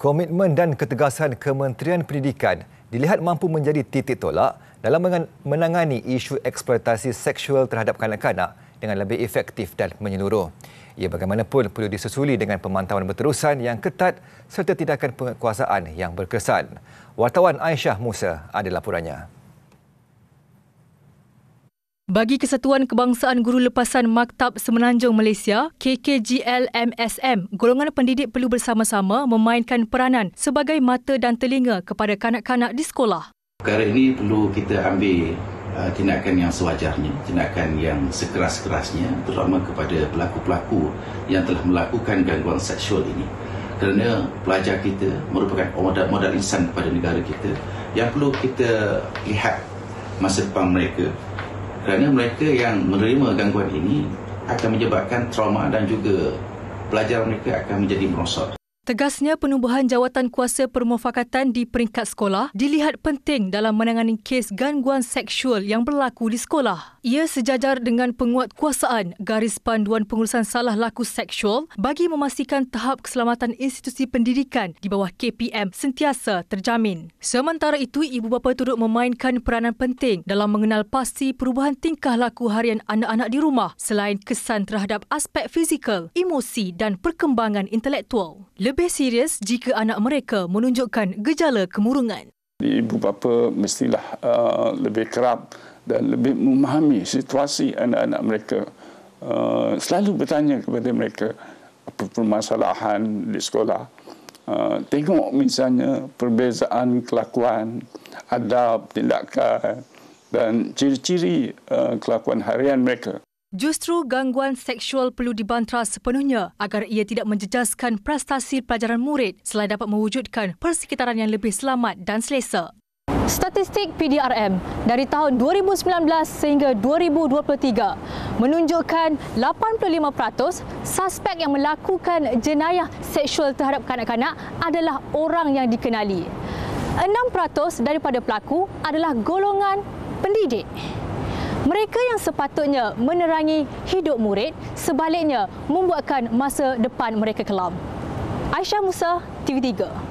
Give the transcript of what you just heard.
komitmen dan ketegasan Kementerian Pendidikan dilihat mampu menjadi titik tolak dalam menangani isu eksploitasi seksual terhadap kanak-kanak dengan lebih efektif dan menyeluruh. Ia bagaimanapun perlu disusuli dengan pemantauan berterusan yang ketat serta tindakan penguasaan yang berkesan. Wartawan Aisyah Musa ada laporannya. Bagi Kesatuan Kebangsaan Guru Lepasan Maktab Semenanjung Malaysia, KKGLMSM, golongan pendidik perlu bersama-sama memainkan peranan sebagai mata dan telinga kepada kanak-kanak di sekolah. Perkara ini perlu kita ambil uh, tindakan yang sewajarnya, tindakan yang sekeras-kerasnya terutama kepada pelaku-pelaku yang telah melakukan gangguan seksual ini. Kerana pelajar kita merupakan modal-modal insan kepada negara kita yang perlu kita lihat masa depan mereka kerana mereka yang menerima gangguan ini akan menyebabkan trauma dan juga pelajar mereka akan menjadi merosot. Tegasnya penubuhan jawatan kuasa permufakatan di peringkat sekolah dilihat penting dalam menangani kes gangguan seksual yang berlaku di sekolah ia sejajar dengan penguatkuasaan garis panduan pengurusan salah laku seksual bagi memastikan tahap keselamatan institusi pendidikan di bawah KPM sentiasa terjamin. Sementara itu, ibu bapa turut memainkan peranan penting dalam mengenal pasti perubahan tingkah laku harian anak-anak di rumah selain kesan terhadap aspek fizikal, emosi dan perkembangan intelektual. Lebih serius jika anak mereka menunjukkan gejala kemurungan. Ibu bapa mestilah uh, lebih kerap dan lebih memahami situasi anak-anak mereka uh, selalu bertanya kepada mereka apa permasalahan di sekolah uh, tengok misalnya perbezaan kelakuan adab tindakan dan ciri-ciri uh, kelakuan harian mereka Justru gangguan seksual perlu dibantras sepenuhnya agar ia tidak menjejaskan prestasi pelajaran murid selain dapat mewujudkan persekitaran yang lebih selamat dan selesa. Statistik PDRM dari tahun 2019 sehingga 2023 menunjukkan 85% suspek yang melakukan jenayah seksual terhadap kanak-kanak adalah orang yang dikenali. 6% daripada pelaku adalah golongan pendidik. Mereka yang sepatutnya menerangi hidup murid sebaliknya membuatkan masa depan mereka kelam. Aisyah Musa, TV3.